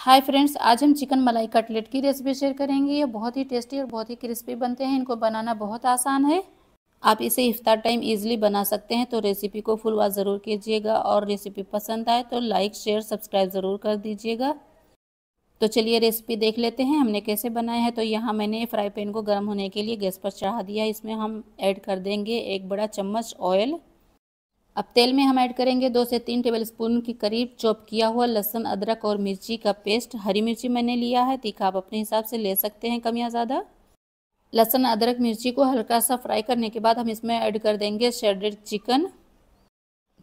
Hi friends आज हम chicken मलाई कटलेट की रेसिपी शेयर करेंगे ये बहुत ही टेस्टी और बहुत ही क्रिस्पी बनते हैं इनको बनाना बहुत आसान है आप इसे इफ्तार टाइम इजीली बना सकते हैं तो रेसिपी को फुल वॉच ज़रूर कीजिएगा और रेसिपी पसंद आए तो लाइक शेयर सब्सक्राइब ज़रूर कर दीजिएगा तो चलिए रेसिपी देख लेते हैं हमने कैसे बनाया है तो यहाँ मैंने फ्राई पैन को गर्म होने के लिए गैस पर चढ़ा दिया इसमें हम ऐड कर देंगे एक बड़ा चम्मच ऑयल अब तेल में हम ऐड करेंगे दो से तीन टेबल स्पून के करीब चॉप किया हुआ लहसुन अदरक और मिर्ची का पेस्ट हरी मिर्ची मैंने लिया है तीखा आप अपने हिसाब से ले सकते हैं कम या ज़्यादा लहसुन अदरक मिर्ची को हल्का सा फ्राई करने के बाद हम इसमें ऐड कर देंगे शेडेड चिकन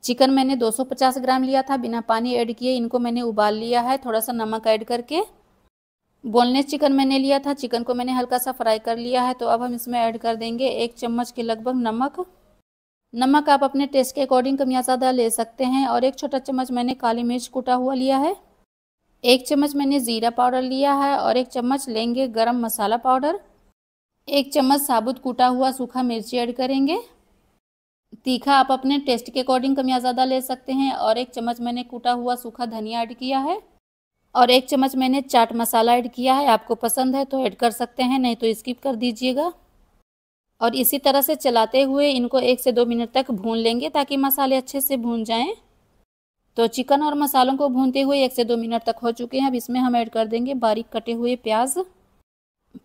चिकन मैंने 250 ग्राम लिया था बिना पानी ऐड किए इनको मैंने उबाल लिया है थोड़ा सा नमक ऐड करके बोनलेस चिकन मैंने लिया था चिकन को मैंने हल्का सा फ्राई कर लिया है तो अब हम इसमें ऐड कर देंगे एक चम्मच के लगभग नमक नमक आप अपने टेस्ट के अकॉर्डिंग कम या ज़्यादा ले सकते हैं और एक छोटा चम्मच मैंने काली मिर्च कूटा हुआ लिया है एक चम्मच मैंने ज़ीरा पाउडर लिया है और एक चम्मच लेंगे गरम मसाला पाउडर एक चम्मच साबुत कूटा हुआ सूखा मिर्ची ऐड करेंगे तीखा आप अपने टेस्ट के अकॉर्डिंग कम या ज़्यादा ले सकते हैं और एक चम्मच मैंने कूटा हुआ सूखा धनिया ऐड किया है और एक चम्मच मैंने चाट मसाला ऐड किया है आपको पसंद है तो ऐड कर सकते हैं नहीं तो स्किप कर दीजिएगा और इसी तरह से चलाते हुए इनको एक से दो मिनट तक भून लेंगे ताकि मसाले अच्छे से भून जाएं तो चिकन और मसालों को भूनते हुए एक से दो मिनट तक हो चुके हैं अब इसमें हम ऐड कर देंगे बारीक कटे हुए प्याज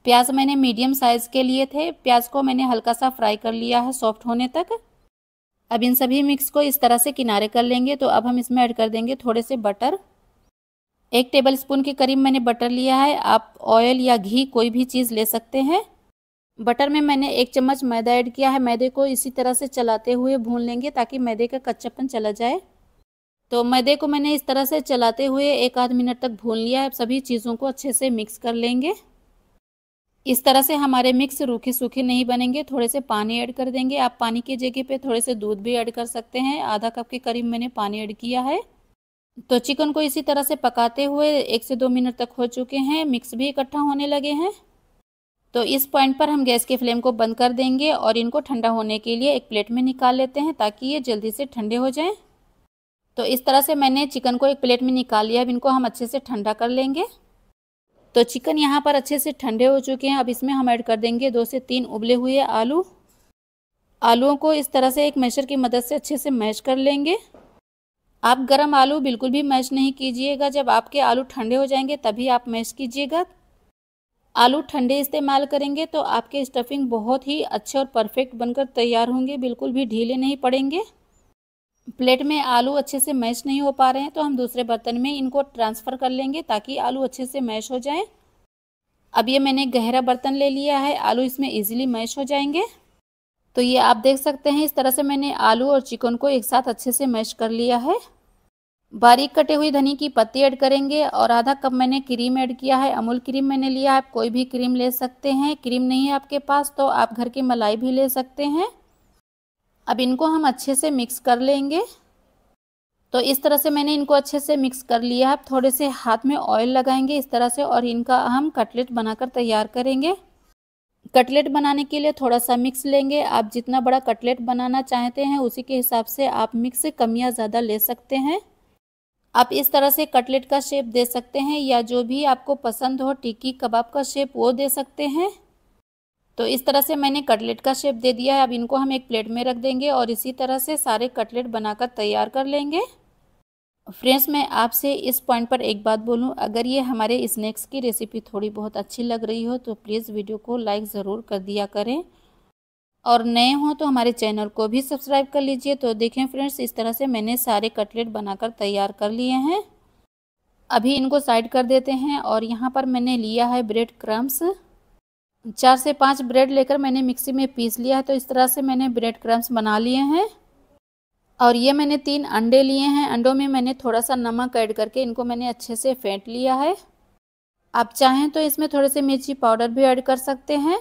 प्याज मैंने मीडियम साइज़ के लिए थे प्याज को मैंने हल्का सा फ्राई कर लिया है सॉफ्ट होने तक अब इन सभी मिक्स को इस तरह से किनारे कर लेंगे तो अब हम इसमें ऐड कर देंगे थोड़े से बटर एक टेबल स्पून के करीब मैंने बटर लिया है आप ऑयल या घी कोई भी चीज़ ले सकते हैं बटर में मैंने एक चम्मच मैदा ऐड किया है मैदे को इसी तरह से चलाते हुए भून लेंगे ताकि मैदे का कच्चापन चला जाए तो मैदे को मैंने इस तरह से चलाते हुए एक आध मिनट तक भून लिया है सभी चीज़ों को अच्छे से मिक्स कर लेंगे इस तरह से हमारे मिक्स रूखे सूखे नहीं बनेंगे थोड़े से पानी ऐड कर देंगे आप पानी की जगह पे थोड़े से दूध भी ऐड कर सकते हैं आधा कप के करीब मैंने पानी ऐड किया है तो चिकन को इसी तरह से पकाते हुए एक से दो मिनट तक हो चुके हैं मिक्स भी इकट्ठा होने लगे हैं तो इस पॉइंट पर हम गैस के फ्लेम को बंद कर देंगे और इनको ठंडा होने के लिए एक प्लेट में निकाल लेते हैं ताकि ये जल्दी से ठंडे हो जाएं तो इस तरह से मैंने चिकन को एक प्लेट में निकाल लिया अब इनको हम अच्छे से ठंडा कर लेंगे तो चिकन यहाँ पर अच्छे से ठंडे हो चुके हैं अब इसमें हम ऐड कर देंगे दो से तीन उबले हुए आलू आलुओं को इस तरह से एक मैशर की मदद से अच्छे से मैश कर लेंगे आप गरम आलू बिल्कुल भी मैश नहीं कीजिएगा जब आपके आलू ठंडे हो जाएंगे तभी आप मैश कीजिएगा आलू ठंडे इस्तेमाल करेंगे तो आपके स्टफिंग बहुत ही अच्छे और परफेक्ट बनकर तैयार होंगे बिल्कुल भी ढीले नहीं पड़ेंगे प्लेट में आलू अच्छे से मैश नहीं हो पा रहे हैं तो हम दूसरे बर्तन में इनको ट्रांसफ़र कर लेंगे ताकि आलू अच्छे से मैश हो जाएं। अब ये मैंने गहरा बर्तन ले लिया है आलू इसमें इजीली मैश हो जाएंगे तो ये आप देख सकते हैं इस तरह से मैंने आलू और चिकन को एक साथ अच्छे से मैश कर लिया है बारीक कटे हुए धनी की पत्ती ऐड करेंगे और आधा कप मैंने क्रीम ऐड किया है अमूल क्रीम मैंने लिया आप कोई भी क्रीम ले सकते हैं क्रीम नहीं है आपके पास तो आप घर की मलाई भी ले सकते हैं अब इनको हम अच्छे से मिक्स कर लेंगे तो इस तरह से मैंने इनको अच्छे से मिक्स कर लिया आप थोड़े से हाथ में ऑयल लगाएंगे इस तरह से और इनका हम कटलेट बनाकर तैयार करेंगे कटलेट बनाने के लिए थोड़ा सा मिक्स लेंगे आप जितना बड़ा कटलेट बनाना चाहते हैं उसी के हिसाब से आप मिक्स कमियाँ ज़्यादा ले सकते हैं आप इस तरह से कटलेट का शेप दे सकते हैं या जो भी आपको पसंद हो टिक्की कबाब का शेप वो दे सकते हैं तो इस तरह से मैंने कटलेट का शेप दे दिया है अब इनको हम एक प्लेट में रख देंगे और इसी तरह से सारे कटलेट बनाकर तैयार कर लेंगे फ्रेंड्स मैं आपसे इस पॉइंट पर एक बात बोलूं अगर ये हमारे स्नैक्स की रेसिपी थोड़ी बहुत अच्छी लग रही हो तो प्लीज़ वीडियो को लाइक ज़रूर कर दिया करें और नए हों तो हमारे चैनल को भी सब्सक्राइब कर लीजिए तो देखें फ्रेंड्स इस तरह से मैंने सारे कटलेट बनाकर तैयार कर लिए हैं अभी इनको साइड कर देते हैं और यहाँ पर मैंने लिया है ब्रेड क्रम्स चार से पाँच ब्रेड लेकर मैंने मिक्सी में पीस लिया है तो इस तरह से मैंने ब्रेड क्रम्स बना लिए हैं और ये मैंने तीन अंडे लिए हैं अंडों में मैंने थोड़ा सा नमक ऐड करके इनको मैंने अच्छे से फेंट लिया है आप चाहें तो इसमें थोड़े से मिर्ची पाउडर भी ऐड कर सकते हैं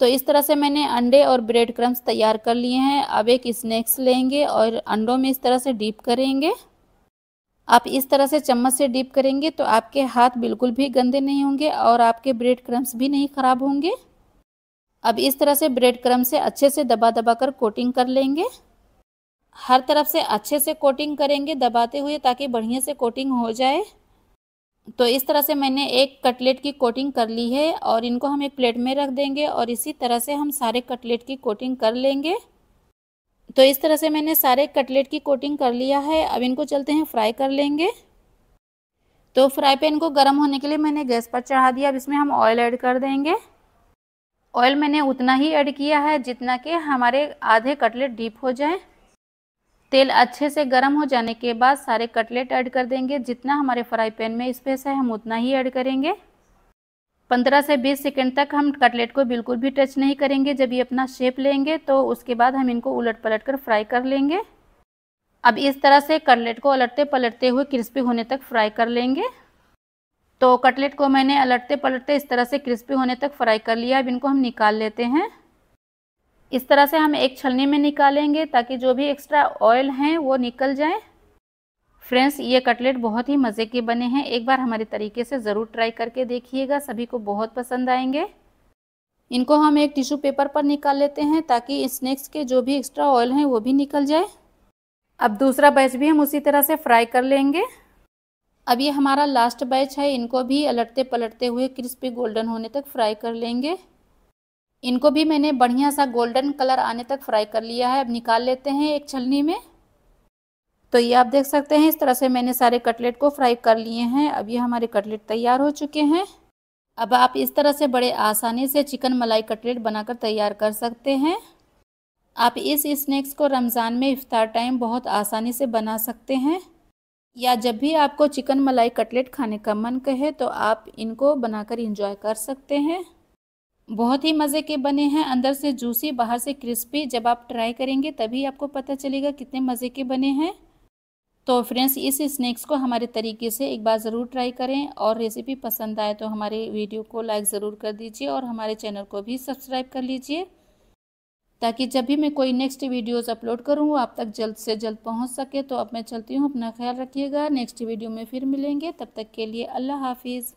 तो इस तरह से मैंने अंडे और ब्रेड क्रम्स तैयार कर लिए हैं अब एक स्नैक्स लेंगे और अंडों में इस तरह से डीप करेंगे आप इस तरह से चम्मच से डीप करेंगे तो आपके हाथ बिल्कुल भी गंदे नहीं होंगे और आपके ब्रेड क्रम्स भी नहीं ख़राब होंगे अब इस तरह से ब्रेड क्रम से अच्छे से दबा दबा कर कोटिंग कर लेंगे हर तरफ से अच्छे से कोटिंग करेंगे दबाते हुए ताकि बढ़िया से कोटिंग हो जाए तो इस तरह से मैंने एक कटलेट की कोटिंग कर ली है और इनको हम एक प्लेट में रख देंगे और इसी तरह से हम सारे कटलेट की कोटिंग कर लेंगे तो इस तरह से मैंने सारे कटलेट की कोटिंग कर लिया है अब इनको चलते हैं फ्राई कर लेंगे तो फ्राई पैन को गर्म होने के लिए मैंने गैस पर चढ़ा दिया अब इसमें हम ऑयल ऐड कर देंगे ऑयल मैंने उतना ही ऐड किया है जितना कि हमारे आधे कटलेट डीप हो जाए तेल अच्छे से गर्म हो जाने के बाद सारे कटलेट ऐड कर देंगे जितना हमारे फ्राई पैन में स्पेस है हम उतना ही ऐड करेंगे 15 से 20 सेकेंड तक हम कटलेट को बिल्कुल भी टच नहीं करेंगे जब ये अपना शेप लेंगे तो उसके बाद हम इनको उलट पलट कर फ्राई कर लेंगे अब इस तरह से कटलेट को अलटते पलटते हुए क्रिस्पी होने तक फ्राई कर लेंगे तो कटलेट को मैंने अलटते पलटते इस तरह से क्रिस्पी होने तक फ्राई कर लिया अब इनको हम निकाल लेते हैं इस तरह से हम एक छलनी में निकालेंगे ताकि जो भी एक्स्ट्रा ऑयल हैं वो निकल जाए फ्रेंड्स ये कटलेट बहुत ही मज़े के बने हैं एक बार हमारे तरीके से ज़रूर ट्राई करके देखिएगा सभी को बहुत पसंद आएंगे इनको हम एक टिश्यू पेपर पर निकाल लेते हैं ताकि स्नैक्स के जो भी एक्स्ट्रा ऑयल हैं वो भी निकल जाए अब दूसरा बैच भी हम उसी तरह से फ्राई कर लेंगे अब ये हमारा लास्ट बैच है इनको भी अलटते पलटते हुए क्रिस्पी गोल्डन होने तक फ्राई कर लेंगे इनको भी मैंने बढ़िया सा गोल्डन कलर आने तक फ्राई कर लिया है अब निकाल लेते हैं एक छलनी में तो ये आप देख सकते हैं इस तरह से मैंने सारे कटलेट को फ्राई कर लिए हैं अब ये हमारे कटलेट तैयार हो चुके हैं अब आप इस तरह से बड़े आसानी से चिकन मलाई कटलेट बनाकर तैयार कर सकते हैं आप इस स्नैक्स को रमज़ान में इफ़ार टाइम बहुत आसानी से बना सकते हैं या जब भी आपको चिकन मलाई कटलेट खाने का मन कहे तो आप इनको बनाकर इंजॉय कर सकते हैं बहुत ही मज़े के बने हैं अंदर से जूसी बाहर से क्रिस्पी जब आप ट्राई करेंगे तभी आपको पता चलेगा कितने मज़े के बने हैं तो फ्रेंड्स इस स्नैक्स को हमारे तरीके से एक बार ज़रूर ट्राई करें और रेसिपी पसंद आए तो हमारे वीडियो को लाइक ज़रूर कर दीजिए और हमारे चैनल को भी सब्सक्राइब कर लीजिए ताकि जब भी मैं कोई नेक्स्ट वीडियोस अपलोड करूँ वो आप तक जल्द से जल्द पहुँच सके तो अब मैं चलती हूँ अपना ख्याल रखिएगा नेक्स्ट वीडियो में फिर मिलेंगे तब तक के लिए अल्लाह हाफिज़